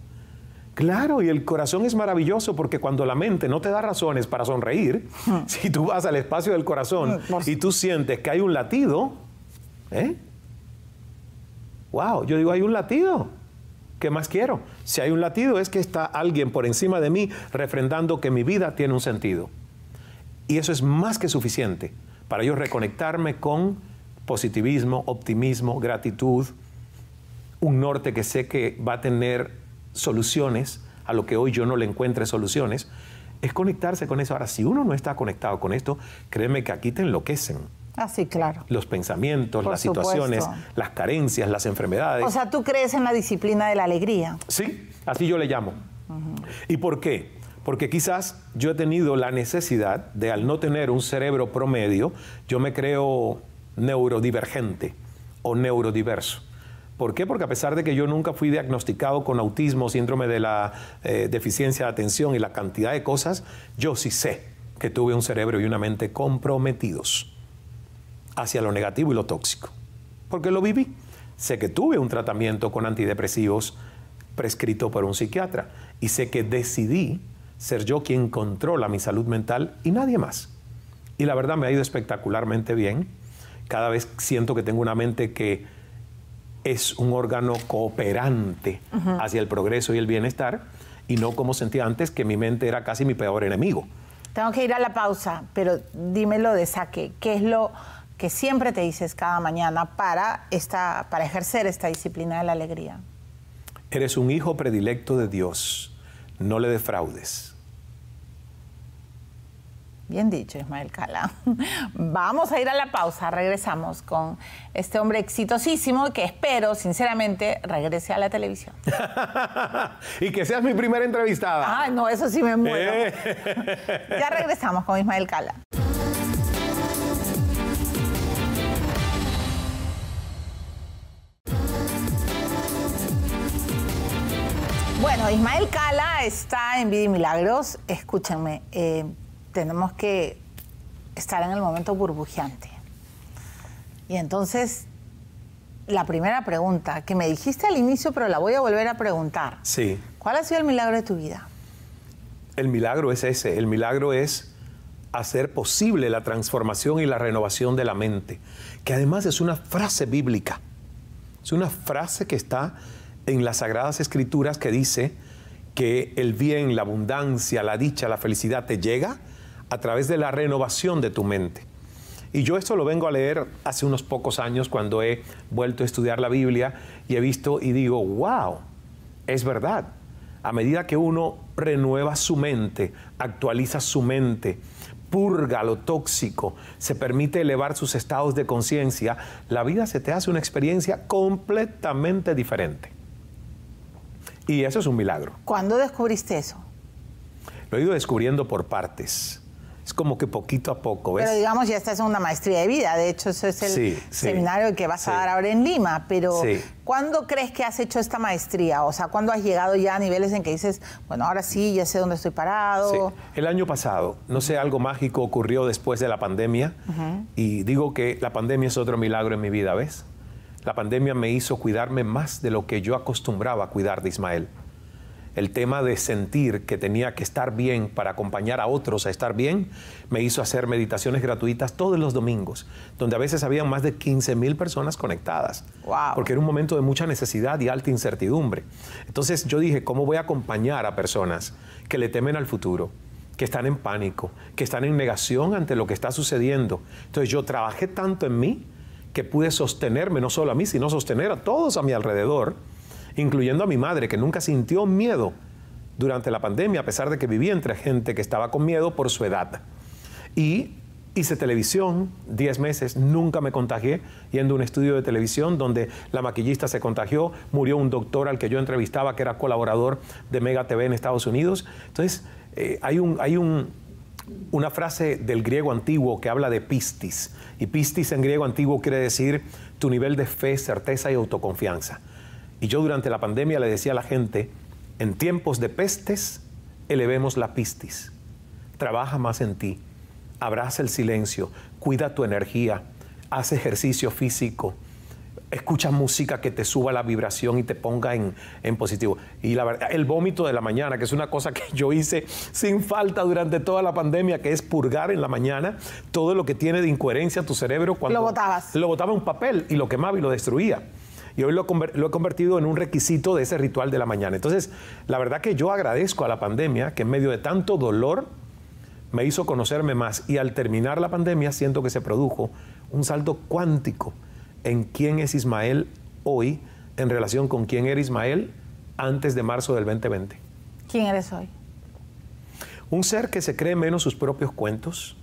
claro, y el corazón es maravilloso porque cuando la mente no te da razones para sonreír, hmm. <laughs> si tú vas al espacio del corazón hmm, y tú sientes que hay un latido, ¿eh? Wow, yo digo, hay un latido. ¿Qué más quiero? Si hay un latido es que está alguien por encima de mí refrendando que mi vida tiene un sentido. Y eso es más que suficiente para yo reconectarme con positivismo, optimismo, gratitud, un norte que sé que va a tener soluciones a lo que hoy yo no le encuentre soluciones, es conectarse con eso. Ahora, si uno no está conectado con esto, créeme que aquí te enloquecen. Así, ah, claro. Los pensamientos, las situaciones, las carencias, las enfermedades. O sea, tú crees en la disciplina de la alegría. Sí, así yo le llamo. ¿Y por qué? Porque quizás yo he tenido la necesidad de, al no tener un cerebro promedio, yo me creo neurodivergente o neurodiverso. ¿Por qué? Porque a pesar de que yo nunca fui diagnosticado con autismo, síndrome de la eh, deficiencia de atención y la cantidad de cosas, yo sí sé que tuve un cerebro y una mente comprometidos hacia lo negativo y lo tóxico. Porque lo viví. Sé que tuve un tratamiento con antidepresivos prescrito por un psiquiatra y sé que decidí ser yo quien controla mi salud mental y nadie más. Y la verdad me ha ido espectacularmente bien. Cada vez siento que tengo una mente que es un órgano cooperante hacia el progreso y el bienestar y no como sentía antes que mi mente era casi mi peor enemigo. Tengo que ir a la pausa, pero dímelo de saque, ¿qué es lo que siempre te dices cada mañana para, esta, para ejercer esta disciplina de la alegría? Eres un hijo predilecto de Dios, no le defraudes. Bien dicho, Ismael Cala. <laughs> Vamos a ir a la pausa. Regresamos con este hombre exitosísimo que espero, sinceramente, regrese a la televisión. <laughs> y que seas mi primera entrevistada. Ah, no, eso sí me muero. Eh. <laughs> ya regresamos con Ismael Cala. Bueno, Ismael Cala está en Vida Milagros. Escúchenme. Eh, tenemos que estar en el momento burbujeante. Y entonces, la primera pregunta que me dijiste al inicio, pero la voy a volver a preguntar. Sí. ¿Cuál ha sido el milagro de tu vida? El milagro es ese, el milagro es hacer posible la transformación y la renovación de la mente, que además es una frase bíblica. Es una frase que está en las Sagradas Escrituras que dice que el bien, la abundancia, la dicha, la felicidad te llega a través de la renovación de tu mente. Y yo esto lo vengo a leer hace unos pocos años cuando he vuelto a estudiar la Biblia y he visto y digo, wow, es verdad. A medida que uno renueva su mente, actualiza su mente, purga lo tóxico, se permite elevar sus estados de conciencia, la vida se te hace una experiencia completamente diferente. Y eso es un milagro. ¿Cuándo descubriste eso? Lo he ido descubriendo por partes es como que poquito a poco. ¿ves? Pero digamos, ya esta es una maestría de vida. De hecho, eso es el seminario que vas a dar ahora en Lima. Pero, ¿cuándo crees que has hecho esta maestría? O sea, ¿cuándo has llegado ya a niveles en que dices, bueno, ahora sí, ya sé dónde estoy parado? El año pasado, no sé, algo mágico ocurrió después de la pandemia. Y digo que la pandemia es otro milagro en mi vida, ¿ves? La pandemia me hizo cuidarme más de lo que yo acostumbraba a cuidar de Ismael el tema de sentir que tenía que estar bien para acompañar a otros a estar bien, me hizo hacer meditaciones gratuitas todos los domingos, donde a veces había más de 15 mil personas conectadas, wow. porque era un momento de mucha necesidad y alta incertidumbre. Entonces yo dije, ¿cómo voy a acompañar a personas que le temen al futuro? que están en pánico, que están en negación ante lo que está sucediendo. Entonces yo trabajé tanto en mí que pude sostenerme, no solo a mí, sino sostener a todos a mi alrededor, incluyendo a mi madre, que nunca sintió miedo durante la pandemia, a pesar de que vivía entre gente que estaba con miedo por su edad. Y hice televisión 10 meses, nunca me contagié, yendo a un estudio de televisión donde la maquillista se contagió, murió un doctor al que yo entrevistaba, que era colaborador de Mega TV en Estados Unidos. Entonces, eh, hay, un, hay una frase del griego antiguo que habla de pistis, y pistis en griego antiguo quiere decir tu nivel de fe, certeza y autoconfianza. Y yo durante la pandemia le decía a la gente, en tiempos de pestes, elevemos la pistis. Trabaja más en ti, abraza el silencio, cuida tu energía, haz ejercicio físico, escucha música que te suba la vibración y te ponga en, positivo. Y la verdad, el vómito de la mañana, que es una cosa que yo hice sin falta durante toda la pandemia, que es purgar en la mañana todo lo que tiene de incoherencia tu cerebro cuando... Lo botabas. Lo botaba en un papel y lo quemaba y lo destruía y hoy lo, he convertido en un requisito de ese ritual de la mañana. Entonces, la verdad que yo agradezco a la pandemia que en medio de tanto dolor me hizo conocerme más y al terminar la pandemia siento que se produjo un salto cuántico en quién es Ismael hoy en relación con quién era Ismael antes de marzo del 2020. ¿Quién eres hoy? Un ser que se cree menos sus propios cuentos,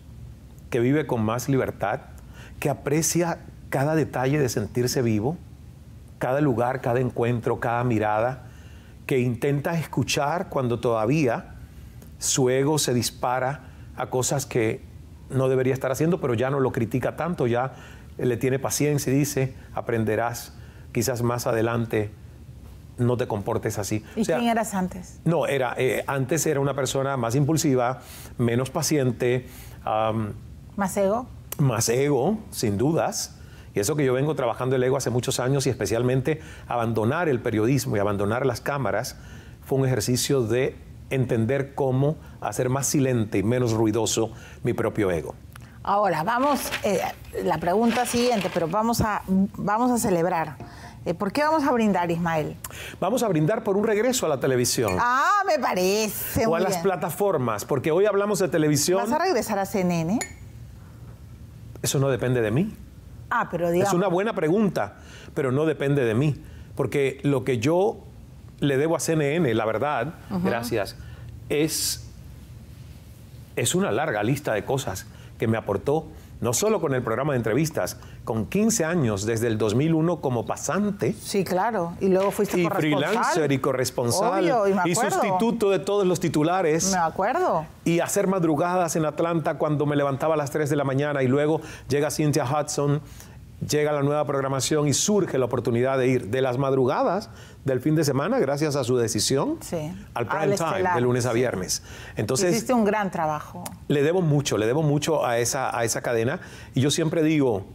que vive con más libertad, que aprecia cada detalle de sentirse vivo, cada lugar, cada encuentro, cada mirada, que intenta escuchar cuando todavía su ego se dispara a cosas que no debería estar haciendo, pero ya no lo critica tanto, ya le tiene paciencia y dice, aprenderás quizás más adelante no te comportes así. ¿Y quién eras antes? No, era, eh, antes era una persona más impulsiva, menos paciente. ¿Más ego? Más ego, sin dudas. Y eso que yo vengo trabajando el ego hace muchos años y especialmente abandonar el periodismo y abandonar las cámaras fue un ejercicio de entender cómo hacer más silente y menos ruidoso mi propio ego. Ahora, vamos, eh, la pregunta siguiente, pero vamos a, vamos a celebrar. Eh, ¿Por qué vamos a brindar, Ismael? Vamos a brindar por un regreso a la televisión. Ah, me parece. O a las plataformas, porque hoy hablamos de televisión. ¿Vas a regresar a CNN? Eso no depende de mí. Ah, pero Es una buena pregunta, pero no depende de mí. Porque lo que yo le debo a CNN, la verdad, gracias, es, es una larga lista de cosas que me aportó no solo con el programa de entrevistas, con 15 años desde el 2001 como pasante. Sí, claro, y luego fuiste y corresponsal. Y freelancer y corresponsal. y, y sustituto de todos los titulares. Me acuerdo. Y hacer madrugadas en Atlanta cuando me levantaba a las 3 de la mañana y luego llega Cynthia Hudson llega la nueva programación y surge la oportunidad de ir de las madrugadas del fin de semana, gracias a su decisión, al prime time, de lunes a viernes. Entonces, Hiciste un gran trabajo. Le debo mucho, le debo mucho a esa, a esa cadena. Y yo siempre digo,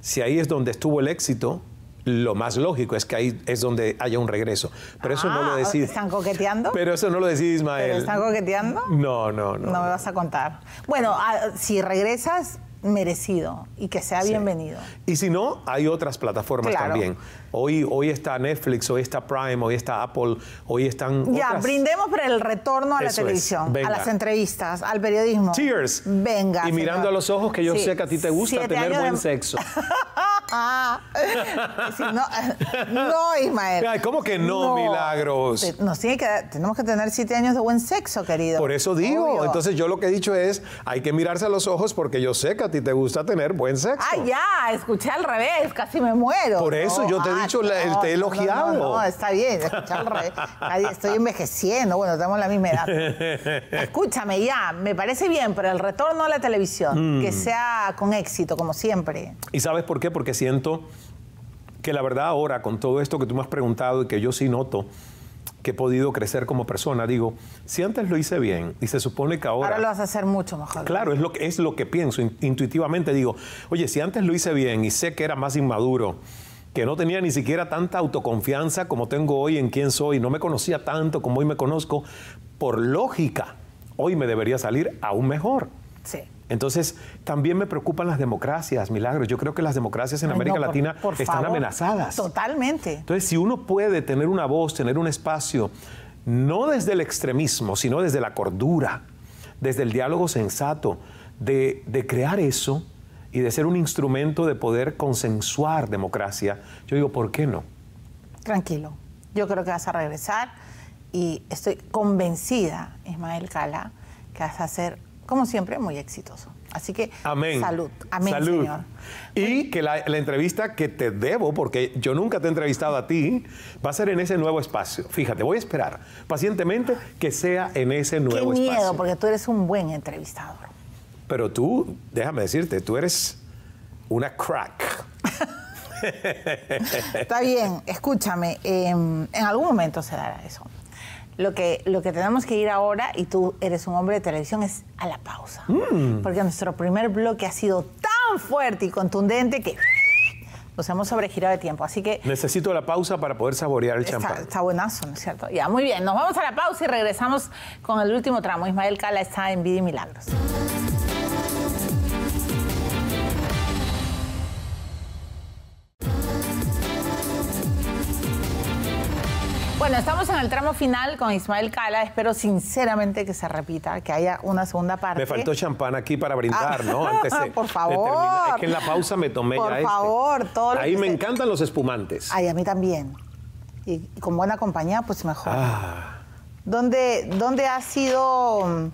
si ahí es donde estuvo el éxito, lo más lógico es que ahí es donde haya un regreso. Pero eso no lo ah, decís. ¿Están coqueteando? Pero eso no lo decís, Ismael. ¿Están coqueteando? No, no, no. No me vas a contar. Bueno, ah, si regresas, merecido y que sea bienvenido. Y si no, hay otras plataformas también. Hoy, hoy está Netflix, hoy está Prime, hoy está Apple, hoy están. Ya, brindemos por el retorno a la televisión, a las entrevistas, al periodismo. Cheers. Venga. Y mirando a los ojos, que yo sé que a ti te gusta tener buen sexo. <laughs> Ah, <laughs> no, <laughs> no, Ismael. ¿Cómo que no, milagros? que, tenemos que tener siete años de buen sexo, querido. Por eso digo. Entonces, yo lo que he dicho es: hay que mirarse a los ojos porque yo sé que a ti te gusta tener buen sexo. Ah, ya, escuché al revés, casi me muero. Por eso yo te he dicho, ah, te he elogiado. No, está bien, escuché al revés. Estoy envejeciendo, bueno, tenemos la misma edad. <laughs> Escúchame, ya, me parece bien, pero el retorno a la televisión, que mm. sea con éxito, como siempre. ¿Y sabes por qué? Porque siento que la verdad ahora, con todo esto que tú me has preguntado y que yo sí noto, que he podido crecer como persona. Digo, si antes lo hice bien y se supone que ahora... Ahora lo vas a hacer mucho mejor. Claro, es lo que, es lo que pienso. Intuitivamente digo, oye, si antes lo hice bien y sé que era más inmaduro, que no tenía ni siquiera tanta autoconfianza como tengo hoy en quién soy, no me conocía tanto como hoy me conozco, por lógica, hoy me debería salir aún mejor. Sí. Entonces, también me preocupan las democracias, milagros. Yo creo que las democracias en América Latina están amenazadas. Totalmente. Entonces, si uno puede tener una voz, tener un espacio, no desde el extremismo, sino desde la cordura, desde el diálogo sensato, de, crear eso y de ser un instrumento de poder consensuar democracia, yo digo, ¿por qué no? Tranquilo. Yo creo que vas a regresar y estoy convencida, Ismael Cala, que vas a hacer como siempre, muy exitoso. Así que salud. Amén, Señor. Y que la, entrevista que te debo, porque yo nunca te he entrevistado a ti, va a ser en ese nuevo espacio. Fíjate, voy a esperar pacientemente que sea en ese nuevo espacio. Qué miedo, porque tú eres un buen entrevistador. Pero tú, déjame decirte, tú eres una crack. <laughs> Está bien, escúchame, em, en algún momento se dará eso. Lo que, lo que tenemos que ir ahora, y tú eres un hombre de televisión, es a la pausa. Mm. Porque nuestro primer bloque ha sido tan fuerte y contundente que nos hemos sobregirado de tiempo. Así que. Necesito la pausa para poder saborear el champán. Está buenazo, ¿no es cierto? Ya, muy bien. Nos vamos a la pausa y regresamos con el último tramo. Ismael Cala está en Vida Milagros. Bueno, estamos en el tramo final con Ismael Cala. Espero sinceramente que se repita, que haya una segunda parte. Me faltó champán aquí para brindar, ¿no? Ah, <laughs> por favor. es que en la pausa me tomé por este. favor, todo Ahí me encantan los espumantes. Ay, a mí también. Y, con buena compañía, pues mejor. Ah. ¿Dónde, ha sido mm,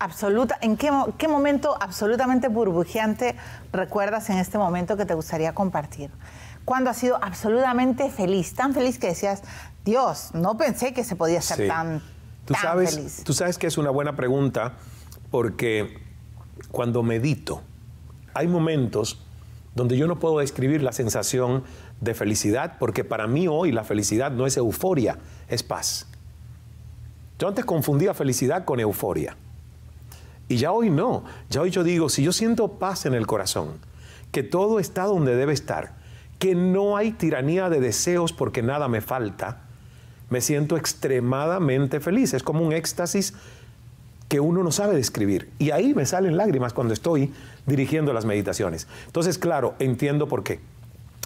absoluta, en qué, qué, momento absolutamente burbujeante recuerdas en este momento que te gustaría compartir? ¿Cuándo has sido absolutamente feliz? Tan feliz que decías, Dios, no pensé que se podía ser tan, ¿Tú sabes, feliz. Tú sabes que es una buena pregunta porque cuando medito, hay momentos donde yo no puedo describir la sensación de felicidad, porque para mí hoy la felicidad no es euforia, es paz. Yo antes confundía felicidad con euforia. Y ya hoy no. Ya hoy yo digo, si yo siento paz en el corazón, que todo está donde debe estar, que no hay tiranía de deseos porque nada me falta, me siento extremadamente feliz. Es como un éxtasis que uno no sabe describir. Y ahí me salen lágrimas cuando estoy dirigiendo las meditaciones. Entonces, claro, entiendo por qué.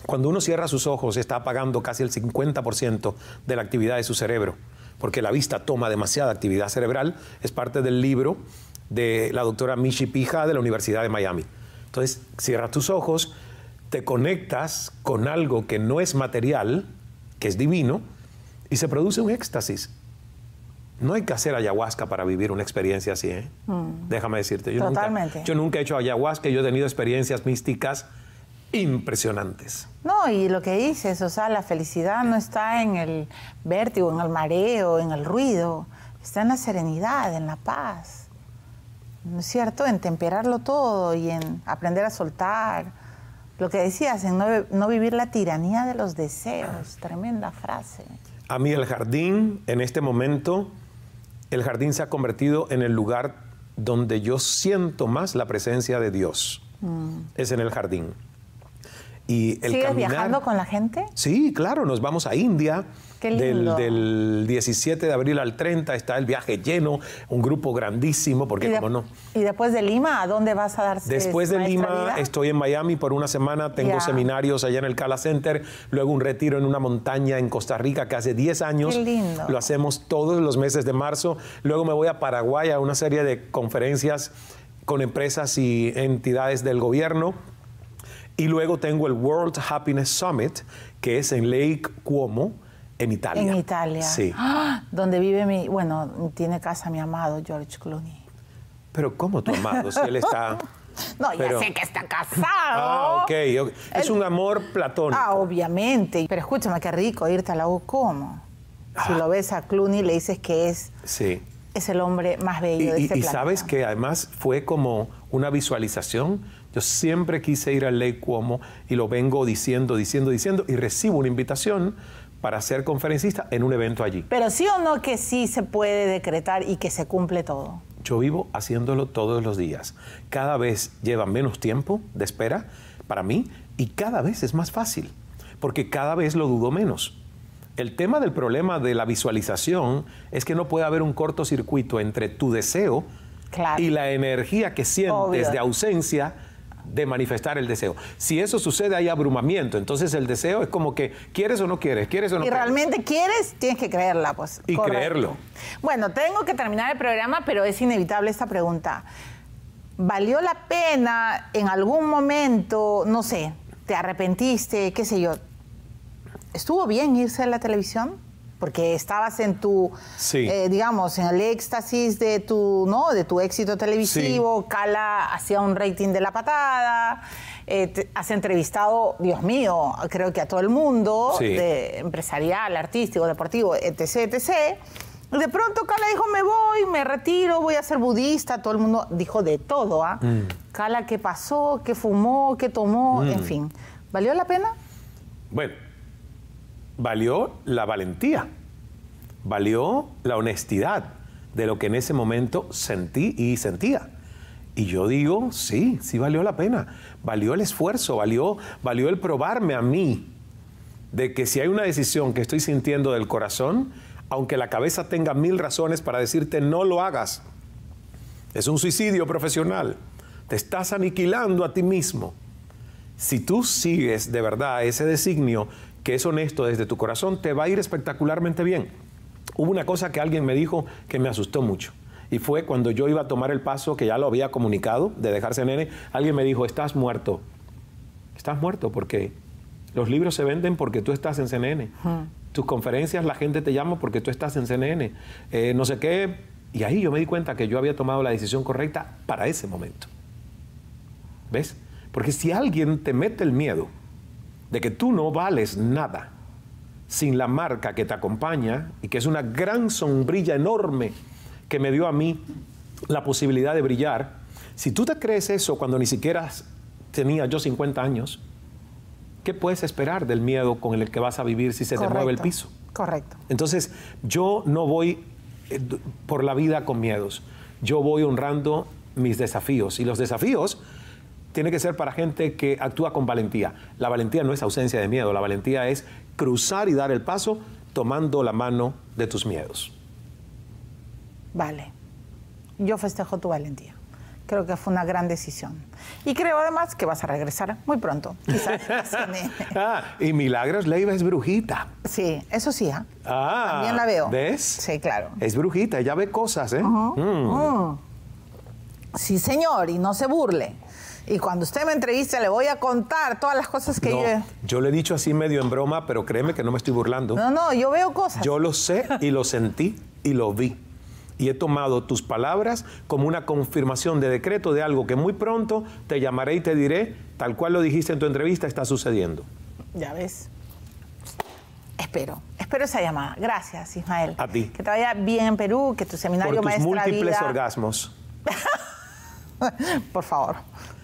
Cuando uno cierra sus ojos, está apagando casi el 50% de la actividad de su cerebro, porque la vista toma demasiada actividad cerebral. Es parte del libro de la doctora Michi Pija de la Universidad de Miami. Entonces, cierras tus ojos, te conectas con algo que no es material, que es divino, y se produce un éxtasis. No hay que hacer ayahuasca para vivir una experiencia así, ¿eh? Mm. Déjame decirte. Yo Totalmente. Nunca, yo nunca he hecho ayahuasca, yo he tenido experiencias místicas impresionantes. No, y lo que dices, o sea, la felicidad no está en el vértigo, en el mareo, en el ruido, está en la serenidad, en la paz. ¿No es cierto? En temperarlo todo y en aprender a soltar. Lo que decías, en no vivir la tiranía de los deseos, ah. tremenda frase. A mí el jardín, en este momento, el jardín se ha convertido en el lugar donde yo siento más la presencia de Dios. Mm. Es en el jardín. Y el ¿Sigues viajando con la gente? Sí, claro, nos vamos a India, del, 17 de abril al 30 está el viaje lleno, un grupo grandísimo, porque como no. ¿Y después de Lima, a dónde vas a dar Después de Lima estoy en Miami por una semana, tengo seminarios allá en el Cala Center, luego un retiro en una montaña en Costa Rica que hace 10 años. Lo hacemos todos los meses de marzo, luego me voy a Paraguay a una serie de conferencias con empresas y entidades del gobierno. Y luego tengo el World Happiness Summit, que es en Lake Cuomo, en Italia. En Italia. Sí. <gasps> Donde vive mi, bueno, tiene casa mi amado George Clooney. Pero ¿cómo tu amado? Si él está... <laughs> No, ya sé que está casado. Ah, ok. okay. Es un amor platónico. Ah, obviamente. Pero escúchame, qué rico irte a la U. Ah. Si lo ves a Clooney, le dices que es... Sí. Es el hombre más bello de este planeta. y sabes que además fue como una visualización. Yo siempre quise ir al Ley Cuomo y lo vengo diciendo, diciendo, diciendo, y recibo una invitación para ser conferencista en un evento allí. Pero sí o no que sí se puede decretar y que se cumple todo. Yo vivo haciéndolo todos los días. Cada vez lleva menos tiempo de espera para mí y cada vez es más fácil, porque cada vez lo dudo menos. El tema del problema de la visualización es que no puede haber un cortocircuito entre tu deseo y la energía que sientes de ausencia de manifestar el deseo. Si eso sucede, hay abrumamiento. Entonces el deseo es como que quieres o no quieres, quieres o no quieres. Y realmente quieres, tienes que creerla, pues. Y creerlo. Bueno, tengo que terminar el programa, pero es inevitable esta pregunta. ¿Valió la pena en algún momento, no sé, te arrepentiste, qué sé yo? ¿Estuvo bien irse a la televisión? porque estabas en tu, eh, digamos, en el éxtasis de tu, ¿no? De tu éxito televisivo, Kala Cala hacía un rating de la patada, eh, has entrevistado, Dios mío, creo que a todo el mundo, empresarial, artístico, deportivo, etc., etc. De pronto Cala dijo, me voy, me retiro, voy a ser budista, todo el mundo dijo de todo, ¿ah? Mm. ¿qué pasó? ¿Qué fumó? ¿Qué tomó? Mm. En fin, ¿valió la pena? Bueno valió la valentía, valió la honestidad de lo que en ese momento sentí y sentía. Y yo digo, sí, sí valió la pena, valió el esfuerzo, valió, valió el probarme a mí de que si hay una decisión que estoy sintiendo del corazón, aunque la cabeza tenga mil razones para decirte no lo hagas, es un suicidio profesional, te estás aniquilando a ti mismo. Si tú sigues de verdad ese designio que es honesto desde tu corazón, te va a ir espectacularmente bien. Hubo una cosa que alguien me dijo que me asustó mucho. Y fue cuando yo iba a tomar el paso, que ya lo había comunicado, de dejarse CNN... alguien me dijo, estás muerto. Estás muerto porque los libros se venden porque tú estás en CNN. Tus conferencias la gente te llama porque tú estás en CNN. Eh, no sé qué. Y ahí yo me di cuenta que yo había tomado la decisión correcta para ese momento. ¿Ves? Porque si alguien te mete el miedo, de que tú no vales nada sin la marca que te acompaña y que es una gran sombrilla enorme que me dio a mí la posibilidad de brillar, si tú te crees eso cuando ni siquiera tenía yo 50 años, ¿qué puedes esperar del miedo con el que vas a vivir si se te mueve el piso? Correcto. Entonces, yo no voy eh, por la vida con miedos, yo voy honrando mis desafíos y los desafíos tiene que ser para gente que actúa con valentía. La valentía no es ausencia de miedo, la valentía es cruzar y dar el paso tomando la mano de tus miedos. Vale, yo festejo tu valentía. Creo que fue una gran decisión. Y creo además que vas a regresar muy pronto, quizás. <laughs> <laughs> ah, y Milagros Leiva es brujita. Sí, eso sí, ¿eh? ¿ah? También la veo. ¿Ves? Sí, claro. Es brujita, ella ve cosas, ¿eh? Mm. Mm. Sí, señor, y no se burle. Y cuando usted me entreviste, le voy a contar todas las cosas que yo. Yo le he dicho así medio en broma, pero créeme que no me estoy burlando. No, no, yo veo cosas. Yo lo sé y lo sentí y lo vi. Y he tomado tus palabras como una confirmación de decreto de algo que muy pronto te llamaré y te diré, tal cual lo dijiste en tu entrevista, está sucediendo. Ya ves. Espero, espero esa llamada. Gracias, Ismael. A ti. Que te vaya bien en Perú, que tu seminario Por tus múltiples orgasmos. <laughs> Por favor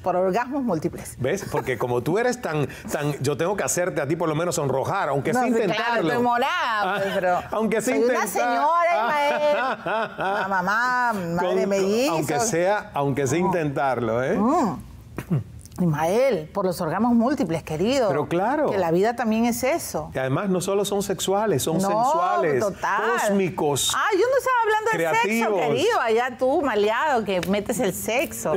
por orgasmos múltiples. ¿Ves? Porque como tú eres tan, tan, yo tengo que hacerte a ti por lo menos sonrojar, aunque sea intentarlo. Claro, morada, ah, pues, pero aunque sea intentar. una señora, ah, ah, ah mamá, madre me dice. Aunque sea, aunque sea intentarlo, ¿eh? Mm. Ismael, por los órganos múltiples, querido. Pero claro. Que la vida también es eso. Y además no solo son sexuales, son no, sensuales, total. cósmicos. Ah, yo no estaba hablando del sexo, querido. Allá tú, maleado, que metes el sexo. <laughs>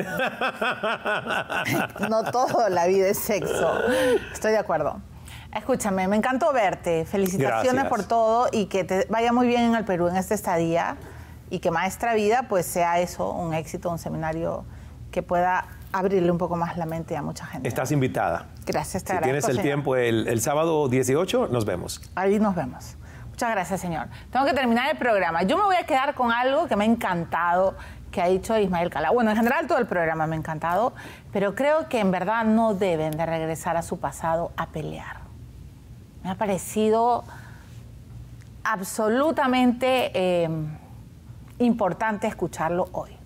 no todo la vida es sexo. Estoy de acuerdo. Escúchame, me encantó verte. Felicitaciones por todo y que te vaya muy bien en el Perú en esta estadía y que Maestra Vida pues sea eso, un éxito, un seminario que pueda abrirle un poco más la mente a mucha gente. Estás invitada. Gracias, te Si tienes el tiempo, el, sábado 18 nos vemos. Ahí nos vemos. Muchas gracias, señor. Tengo que terminar el programa. Yo me voy a quedar con algo que me ha encantado que ha dicho Ismael Cala. Bueno, en general todo el programa me ha encantado, pero creo que en verdad no deben de regresar a su pasado a pelear. Me ha parecido absolutamente eh, importante escucharlo hoy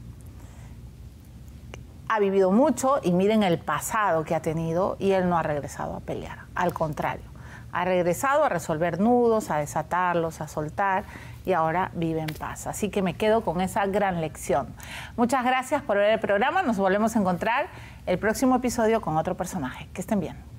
ha vivido mucho y miren el pasado que ha tenido y él no ha regresado a pelear, al contrario, ha regresado a resolver nudos, a desatarlos, a soltar y ahora vive en paz. Así que me quedo con esa gran lección. Muchas gracias por ver el programa, nos volvemos a encontrar el próximo episodio con otro personaje. Que estén bien.